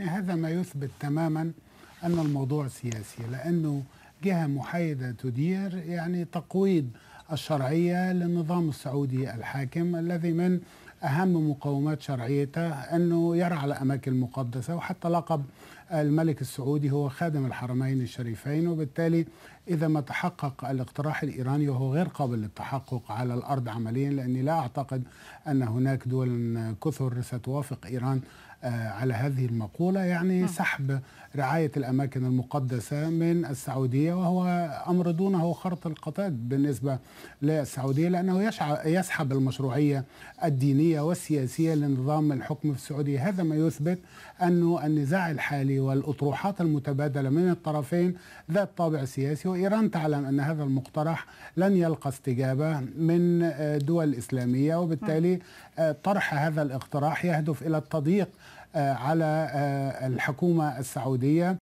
يعني هذا ما يثبت تماما أن الموضوع سياسي لأنه جهة محايدة تدير يعني تقويض الشرعية للنظام السعودي الحاكم الذي من أهم مقومات شرعيته أنه يرعى الأماكن المقدسه وحتى لقب الملك السعودي هو خادم الحرمين الشريفين وبالتالي إذا ما تحقق الاقتراح الإيراني وهو غير قابل للتحقق على الأرض عمليا لأني لا أعتقد أن هناك دول كثر ستوافق إيران آه، على هذه المقولة يعني نعم. سحب رعاية الأماكن المقدسة من السعودية وهو أمر دونه خرط القتاد بالنسبة للسعودية لأنه يسحب المشروعية الدينية الأمنية والسياسية لنظام الحكم في السعودية هذا ما يثبت أن النزاع الحالي والأطروحات المتبادلة من الطرفين ذات طابع سياسي وإيران تعلم أن هذا المقترح لن يلقى استجابة من آه، دول إسلامية وبالتالي آه، طرح هذا الاقتراح يهدف إلى التضييق آه، على الحكومة السعودية